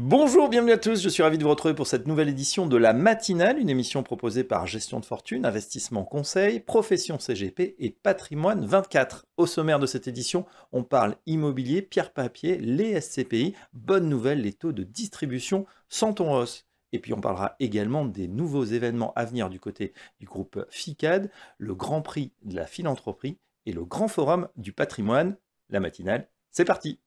Bonjour, bienvenue à tous, je suis ravi de vous retrouver pour cette nouvelle édition de La Matinale, une émission proposée par Gestion de Fortune, Investissement Conseil, Profession CGP et Patrimoine 24. Au sommaire de cette édition, on parle immobilier, pierre papier, les SCPI, bonne nouvelle, les taux de distribution sans ton hausse. Et puis on parlera également des nouveaux événements à venir du côté du groupe FICAD, le Grand Prix de la philanthropie et le Grand Forum du patrimoine. La matinale, c'est parti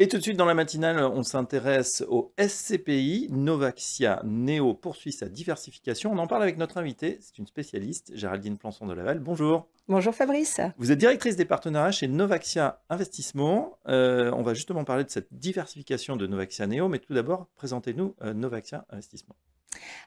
Et tout de suite dans la matinale, on s'intéresse au SCPI. Novaxia Neo poursuit sa diversification. On en parle avec notre invitée, c'est une spécialiste, Géraldine Plançon de Laval. Bonjour. Bonjour Fabrice. Vous êtes directrice des partenariats chez Novaxia Investissement. Euh, on va justement parler de cette diversification de Novaxia Neo, mais tout d'abord, présentez-nous euh, Novaxia Investissement.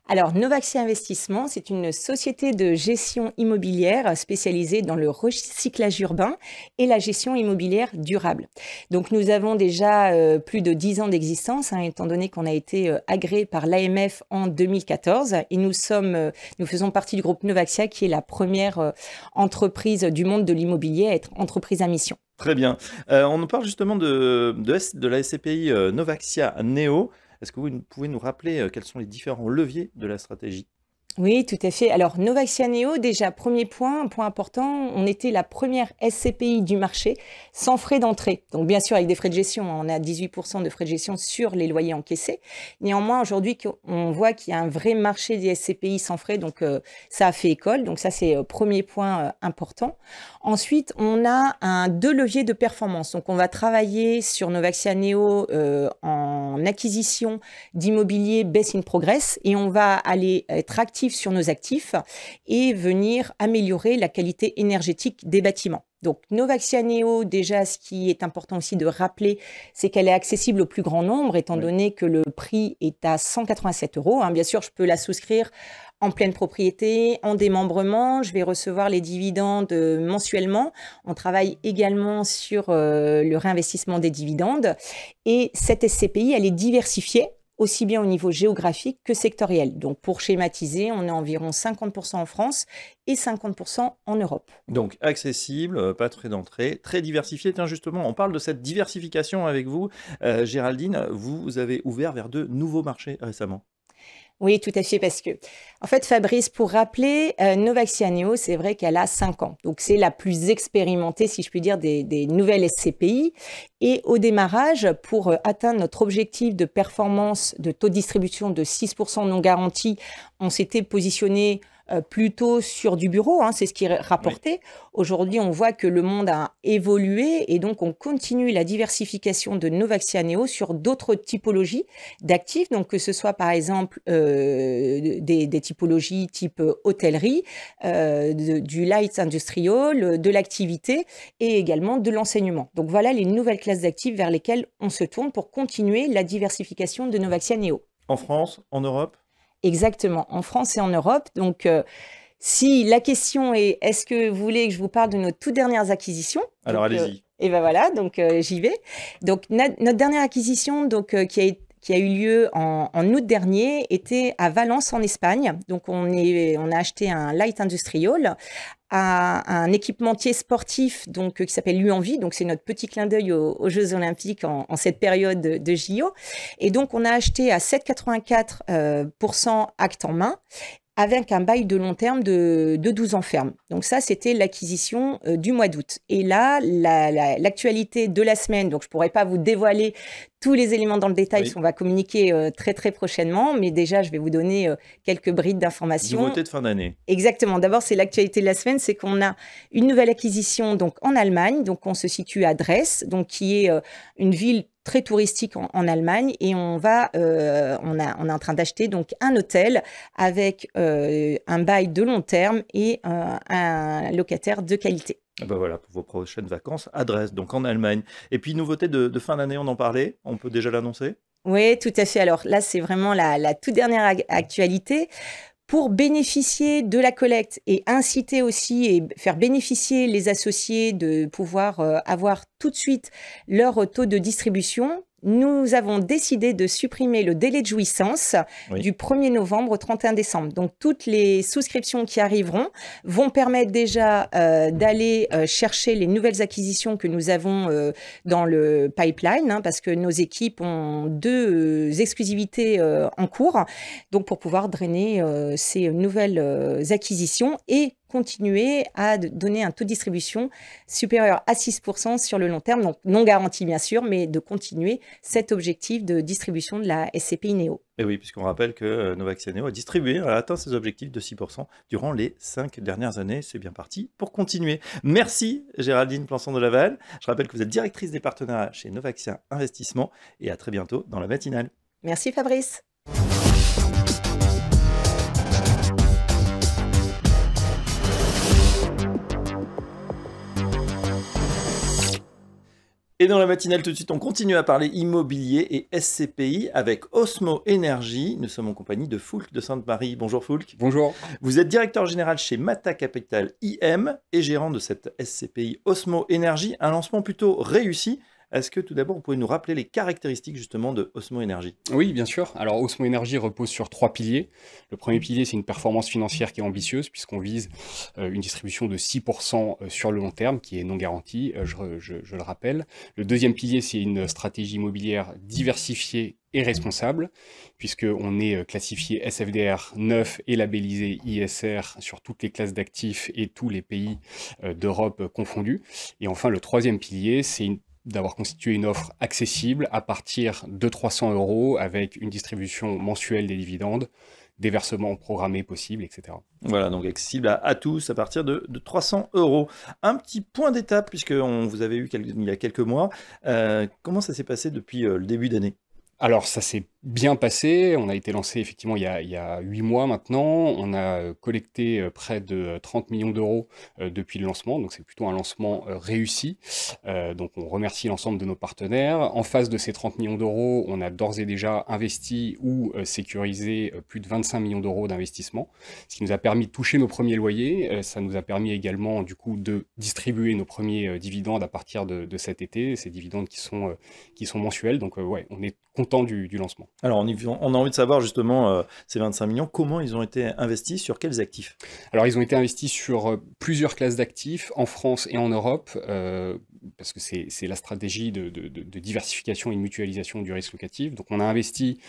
Alors, Novaxia Investissement, c'est une société de gestion immobilière spécialisée dans le recyclage urbain et la gestion immobilière durable. Donc, nous avons déjà euh, plus de 10 ans d'existence, hein, étant donné qu'on a été euh, agréé par l'AMF en 2014. Et nous, sommes, euh, nous faisons partie du groupe Novaxia, qui est la première entreprise du monde de l'immobilier à être entreprise à mission. Très bien. on nous parle justement de, de la SCPI Novaxia Neo. Est-ce que vous pouvez nous rappeler euh, quels sont les différents leviers de la stratégie oui, tout à fait. Alors, Neo, déjà, premier point, un point important, on était la première SCPI du marché sans frais d'entrée. Donc, bien sûr, avec des frais de gestion, on a 18% de frais de gestion sur les loyers encaissés. Néanmoins, aujourd'hui, on voit qu'il y a un vrai marché des SCPI sans frais, donc euh, ça a fait école. Donc, ça, c'est euh, premier point important. Ensuite, on a un, deux leviers de performance. Donc, on va travailler sur Neo en acquisition d'immobilier baisse in progress et on va aller être actif sur nos actifs et venir améliorer la qualité énergétique des bâtiments. Donc Novaxia Neo, déjà, ce qui est important aussi de rappeler, c'est qu'elle est accessible au plus grand nombre, étant donné que le prix est à 187 euros. Hein, bien sûr, je peux la souscrire en pleine propriété, en démembrement. Je vais recevoir les dividendes euh, mensuellement. On travaille également sur euh, le réinvestissement des dividendes. Et cette SCPI, elle est diversifiée aussi bien au niveau géographique que sectoriel. Donc pour schématiser, on est environ 50% en France et 50% en Europe. Donc accessible, euh, pas très d'entrée, très diversifié. Tiens justement, on parle de cette diversification avec vous. Géraldine, vous avez ouvert vers de nouveaux marchés récemment. Oui, tout à fait, parce que, en fait, Fabrice, pour rappeler, euh, Novaxianeo, c'est vrai qu'elle a 5 ans. Donc, c'est la plus expérimentée, si je puis dire, des, nouvelles SCPI. Et au démarrage, pour euh, atteindre notre objectif de performance de taux de distribution de 6% non garanti, on s'était positionné euh, plutôt sur du bureau, hein, c'est ce qui est rapporté. Aujourd'hui, on voit que le monde a évolué et donc on continue la diversification de vaccins Neo sur d'autres typologies d'actifs, donc que ce soit par exemple euh, des, typologies type hôtellerie, euh, du light industrial, de l'activité et également de l'enseignement. Donc voilà les nouvelles classes d'actifs vers lesquelles on se tourne pour continuer la diversification de vaccins Neo. En France, en Europe Exactement, en France et en Europe. Donc, euh, si la question est est-ce que vous voulez que je vous parle de nos toutes dernières acquisitions Alors euh, allez-y. et ben voilà, donc euh, j'y vais. Donc notre dernière acquisition, donc qui a été qui a eu lieu en, août dernier était à Valence en Espagne. Donc on, est, on a acheté un light industrial à un équipementier sportif donc qui s'appelle Luenvie. Donc c'est notre petit clin d'œil aux, Jeux Olympiques en, cette période de, JO. Et donc on a acheté à 7,84% euh, acte en main avec un bail de long terme de, 12 ans ferme. Donc ça, c'était l'acquisition euh, du mois d'août. Et là, l'actualité de la semaine, donc je ne pourrais pas vous dévoiler tous les éléments dans le détail, on va communiquer euh, très très prochainement, mais déjà je vais vous donner euh, quelques brides d'informations. Nouveauté de fin d'année. Exactement. D'abord, c'est l'actualité de la semaine, c'est qu'on a une nouvelle acquisition donc en Allemagne, donc on se situe à Dresde, donc qui est euh, une ville très touristique en, Allemagne et on va on a on est en train d'acheter donc un hôtel avec un bail de long terme et un locataire de qualité. Ah bah voilà, pour vos prochaines vacances à Dresde, donc en Allemagne. Et puis, nouveauté de, fin d'année, on en parlait, on peut déjà l'annoncer Oui, tout à fait. Alors là, c'est vraiment la toute dernière actualité pour bénéficier de la collecte et inciter aussi et faire bénéficier les associés de pouvoir euh, avoir tout de suite leur taux de distribution, nous avons décidé de supprimer le délai de jouissance du 1er novembre au 31 décembre. Donc toutes les souscriptions qui arriveront vont permettre déjà euh, d'aller euh, chercher les nouvelles acquisitions que nous avons euh, dans le pipeline, hein, parce que nos équipes ont deux exclusivités en cours, donc pour pouvoir drainer ces nouvelles acquisitions et continuer à donner un taux de distribution supérieur à 6% sur le long terme, donc non garanti bien sûr, mais de continuer cet objectif de distribution de la SCPI NEO. Et oui, puisqu'on rappelle que euh, Novaxia NEO a distribué, a atteint ses objectifs de 6% durant les 5 dernières années. C'est bien parti pour continuer. Merci Géraldine Planson de Laval. Je rappelle que vous êtes directrice des partenariats chez Novaxia Investissement et à très bientôt dans la matinale. Merci Fabrice. Et dans la matinale tout de suite, on continue à parler immobilier et SCPI avec Osmo Energy. Nous sommes en compagnie de Foulk de Sainte-Marie. Bonjour Foulk. Bonjour. Vous êtes directeur général chez Mata Capital IM et gérant de cette SCPI Osmo Energy, un lancement plutôt réussi. Est-ce que tout d'abord, vous pouvez nous rappeler les caractéristiques justement de Osmo Energy Oui, bien sûr. Alors Osmo Energy repose sur trois piliers. Le premier pilier, c'est une performance financière qui est ambitieuse puisqu'on vise euh, une distribution de 6% euh, sur le long terme qui est non garantie, euh, je, je le rappelle. Le deuxième pilier, c'est une stratégie immobilière diversifiée et responsable, puisqu'on est classifié SFDR 9 et labellisé ISR sur toutes les classes d'actifs et tous les pays d'Europe confondus. Et enfin, le troisième pilier, c'est une d'avoir constitué une offre accessible à partir de 300 euros avec une distribution mensuelle des dividendes, des versements programmés possibles, etc. Voilà, donc accessible à, tous à partir de, 300 euros. Un petit point d'étape, puisqu'on vous avait eu il y a quelques mois. Euh, comment ça s'est passé depuis euh, le début d'année alors ça s'est bien passé. On a été lancé effectivement il y a, huit 8 mois maintenant. On a euh, collecté euh, près de 30 euh, millions d'euros depuis le lancement, donc c'est plutôt un lancement réussi. donc on remercie l'ensemble de nos partenaires. En face de ces 30 millions d'euros, on a d'ores et déjà investi ou sécurisé plus de 25 millions d'euros d'investissement, ce qui nous a permis de toucher nos premiers loyers. ça nous a permis également du coup de distribuer nos premiers dividendes à partir de, cet été, ces dividendes qui sont, qui sont mensuels. Donc ouais, on est content du lancement. Alors, on, a envie de savoir justement euh, ces 25 millions, comment ils ont été investis, sur quels actifs Alors, ils ont été investis sur euh, plusieurs classes d'actifs en France et en Europe, euh, parce que c'est la stratégie de, diversification et de mutualisation du risque locatif. Donc, on a investi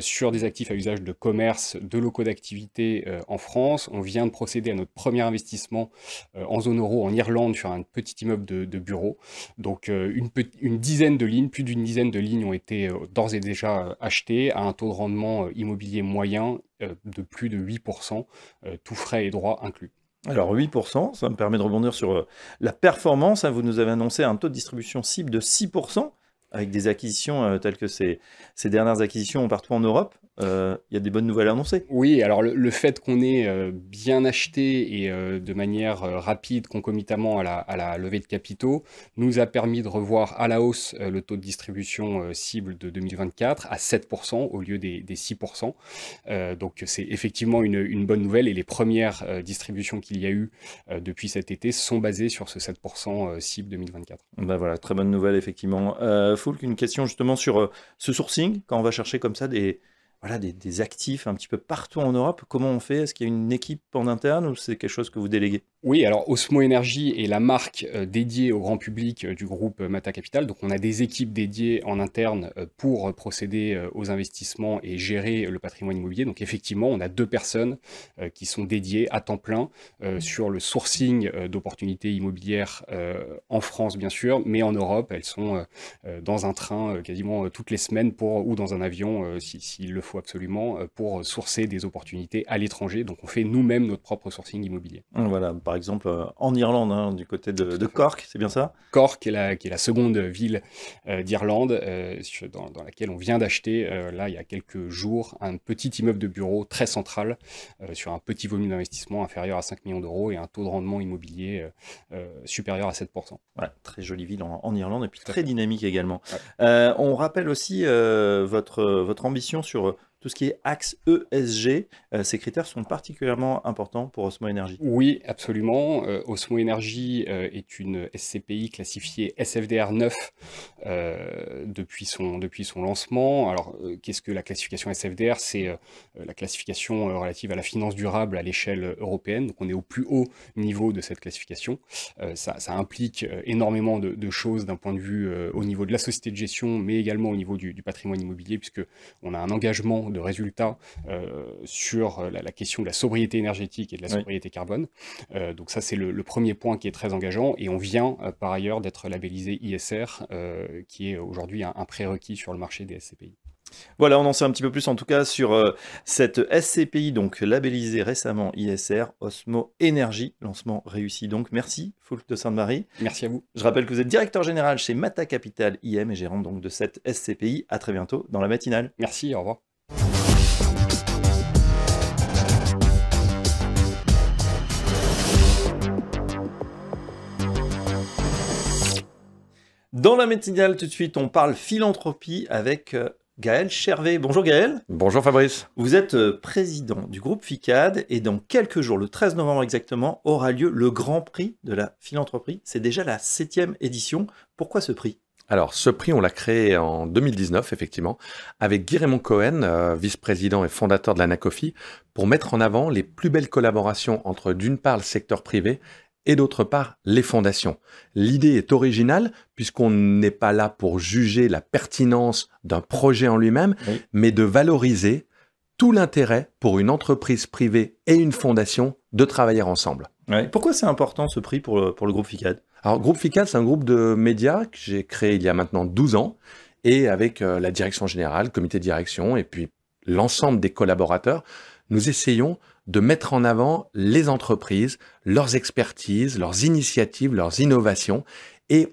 sur des actifs à usage de commerce, de locaux d'activité en France. On vient de procéder à notre premier investissement en zone euro en Irlande sur un petit immeuble de, bureaux. Donc, une, une dizaine de lignes, plus d'une dizaine de lignes ont été d'ores et déjà achetées à un taux de rendement euh, immobilier moyen euh, de plus de 8%, euh, tout frais et droits inclus. Alors 8%, ça me permet de rebondir sur la performance. Hein. Vous nous avez annoncé un taux de distribution cible de 6% avec des acquisitions telles que ces dernières acquisitions partout en Europe. Euh, il y a des bonnes nouvelles annoncer. Oui, alors le, fait qu'on ait euh, bien acheté et euh, de manière rapide, concomitamment à la, levée de capitaux, nous a permis de revoir à la hausse le taux de distribution cible de 2024 à 7% au lieu des, 6%. donc c'est effectivement une, bonne nouvelle et les premières distributions qu'il y a eu depuis cet été sont basées sur ce 7% cible 2024. Ben bah voilà, très bonne nouvelle effectivement. Foulk, une question justement sur ce sourcing, quand on va chercher comme ça des voilà, des, des actifs un petit peu partout en Europe Comment on fait Est-ce qu'il y a une équipe en interne ou c'est quelque chose que vous déléguez oui, alors Osmo Energy est la marque euh, dédiée au grand public euh, du groupe euh, Mata Capital. Donc on a des équipes dédiées en interne pour procéder aux investissements et gérer le patrimoine immobilier. Donc effectivement, on a deux personnes qui sont dédiées à temps plein sur le sourcing d'opportunités immobilières en France bien sûr, mais en Europe, elles sont dans un train quasiment toutes les semaines pour ou dans un avion s'il si, le faut absolument pour sourcer des opportunités à l'étranger. Donc on fait nous-mêmes notre propre sourcing immobilier. Voilà par exemple euh, en Irlande, hein, du côté de, Cork, c'est bien ça Cork, qui est, la, qui est la seconde ville euh, d'Irlande, euh, dans, laquelle on vient d'acheter, là, il y a quelques jours, un petit immeuble de bureau très central, sur un petit volume d'investissement inférieur à 5 millions d'euros et un taux de rendement immobilier supérieur à 7%. Voilà, très jolie ville en, Irlande et puis très dynamique également. on rappelle aussi votre, votre ambition sur tout ce qui est axe ESG, euh, ces critères sont particulièrement importants pour Osmo Energy. Oui, absolument. Euh, Osmo Energy euh, est une SCPI classifiée SFDR 9 depuis, son, depuis son lancement. Alors, qu'est-ce que la classification SFDR C'est la classification relative à la finance durable à l'échelle européenne. Donc, on est au plus haut niveau de cette classification. Ça, implique énormément de, choses d'un point de vue au niveau de la société de gestion, mais également au niveau du, du patrimoine immobilier, puisque on a un engagement de résultats euh, sur la, question de la sobriété énergétique et de la sobriété carbone. Euh, donc ça, c'est le, premier point qui est très engageant. Et on vient euh, par ailleurs d'être labellisé ISR, qui est aujourd'hui un, prérequis sur le marché des SCPI. Voilà, on en sait un petit peu plus en tout cas sur cette SCPI, donc labellisée récemment ISR, Osmo Energy, lancement réussi donc. Merci Foulk de Sainte-Marie. Merci à vous. Je rappelle que vous êtes directeur général chez Mata Capital IM et gérant donc de cette SCPI. À très bientôt dans la matinale. Merci, au revoir. Dans la médecine, tout de suite, on parle philanthropie avec euh, Gaël Chervé. Bonjour Gaël. Bonjour Fabrice. Vous êtes euh, président du groupe FICAD et dans quelques jours, le 13 novembre exactement, aura lieu le Grand Prix de la philanthropie. C'est déjà la septième édition. Pourquoi ce prix alors, ce prix, on l'a créé en 2019, effectivement, avec Guy Raymond Cohen, euh, vice-président et fondateur de la NACOFI, pour mettre en avant les plus belles collaborations entre, d'une part, le secteur privé et d'autre part les fondations. L'idée est originale puisqu'on n'est pas là pour juger la pertinence d'un projet en lui-même, mais de valoriser tout l'intérêt pour une entreprise privée et une fondation de travailler ensemble. Pourquoi c'est important ce prix pour le, groupe FICAD Alors groupe FICAD, c'est un groupe de médias que j'ai créé il y a maintenant 12 ans et avec euh, la direction générale, comité de direction et puis l'ensemble des collaborateurs, nous essayons de mettre en avant les entreprises, leurs expertises, leurs initiatives, leurs innovations. Et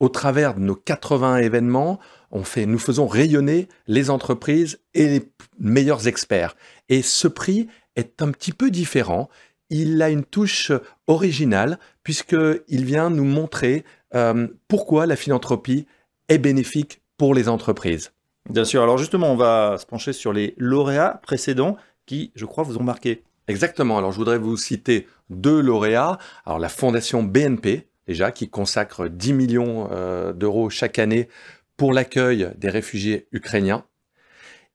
au travers de nos 80 événements, on fait, nous faisons rayonner les entreprises et les meilleurs experts. Et ce prix est un petit peu différent. Il a une touche originale puisqu'il vient nous montrer euh, pourquoi la philanthropie est bénéfique pour les entreprises. Bien sûr. Alors justement, on va se pencher sur les lauréats précédents qui, je crois, vous ont marqué. Exactement. Alors, je voudrais vous citer deux lauréats. Alors, la Fondation BNP, déjà, qui consacre 10 millions euh, d'euros chaque année pour l'accueil des réfugiés ukrainiens.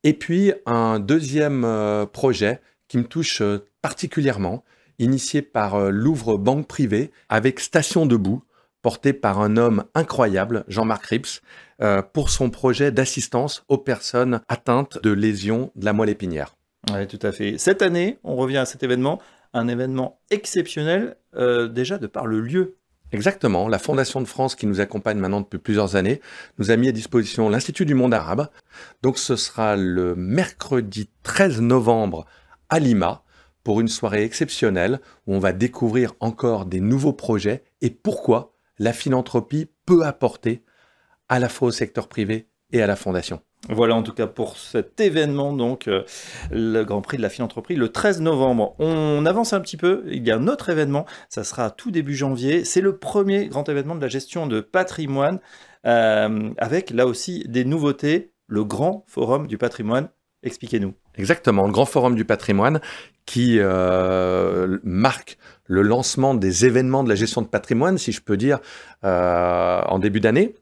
Et puis, un deuxième euh, projet qui me touche euh, particulièrement, initié par Louvre Banque Privée avec Station Debout, porté par un homme incroyable, Jean-Marc Rips, pour son projet d'assistance aux personnes atteintes de lésions de la moelle épinière. Oui, tout à fait. Cette année, on revient à cet événement, un événement exceptionnel euh, déjà de par le lieu. Exactement. La Fondation de France, qui nous accompagne maintenant depuis plusieurs années, nous a mis à disposition l'Institut du monde arabe. Donc ce sera le mercredi 13 novembre à Lima pour une soirée exceptionnelle où on va découvrir encore des nouveaux projets et pourquoi la philanthropie peut apporter à la fois au secteur privé et à la fondation. Voilà en tout cas pour cet événement, donc euh, le Grand Prix de la philanthropie le 13 novembre. On avance un petit peu, il y a un autre événement, ça sera tout début janvier, c'est le premier grand événement de la gestion de patrimoine, euh, avec là aussi des nouveautés, le Grand Forum du patrimoine. Expliquez-nous. Exactement, le Grand Forum du patrimoine qui euh, marque le lancement des événements de la gestion de patrimoine, si je peux dire, en début d'année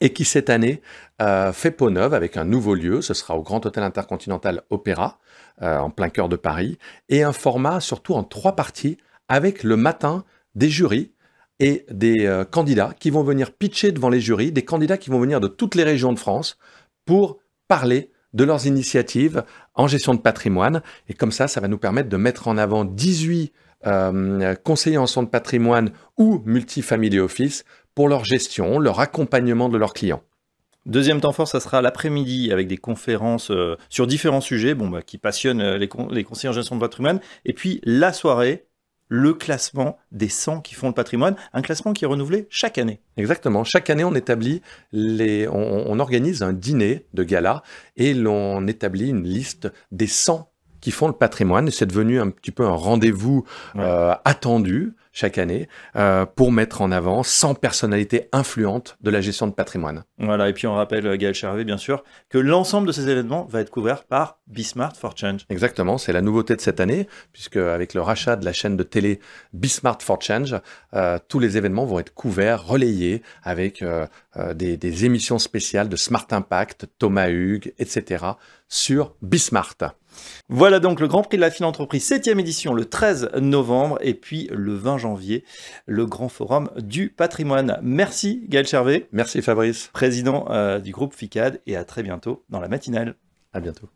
et qui cette année euh, fait peau neuve avec un nouveau lieu, ce sera au Grand Hôtel Intercontinental Opéra, euh, en plein cœur de Paris, et un format surtout en trois parties, avec le matin des jurys et des euh, candidats qui vont venir pitcher devant les jurys, des candidats qui vont venir de toutes les régions de France pour parler de leurs initiatives en gestion de patrimoine. Et comme ça, ça va nous permettre de mettre en avant 18 conseillers en son de patrimoine ou multifamily office pour leur gestion, leur accompagnement de leurs clients. Deuxième temps fort, ça sera l'après-midi avec des conférences euh, sur différents sujets bon, bah, qui passionnent euh, les, les conseillers en gestion de patrimoine. Et puis la soirée, le classement des 100 qui font le patrimoine, un classement qui est renouvelé chaque année. Exactement, chaque année on établit les on, organise un dîner de gala et l'on établit une liste des 100 qui font le patrimoine. Et c'est devenu un petit peu un rendez-vous euh, attendu chaque année euh, pour mettre en avant 100 personnalités influentes de la gestion de patrimoine. Voilà, et puis on rappelle, euh, Gaël Charvet, bien sûr, que l'ensemble de ces événements va être couvert par Bismart for Change. Exactement, c'est la nouveauté de cette année, puisque avec le rachat de la chaîne de télé Bismart for Change, tous les événements vont être couverts, relayés avec des, des émissions spéciales de Smart Impact, Thomas Hugues, etc. sur Bismart. Voilà donc le Grand Prix de la philanthropie, 7e édition, le 13 novembre, et puis le 20 janvier, le Grand Forum du patrimoine. Merci Gaël Chervé. Merci Fabrice. Président euh, du groupe FICAD, et à très bientôt dans la matinale. À bientôt.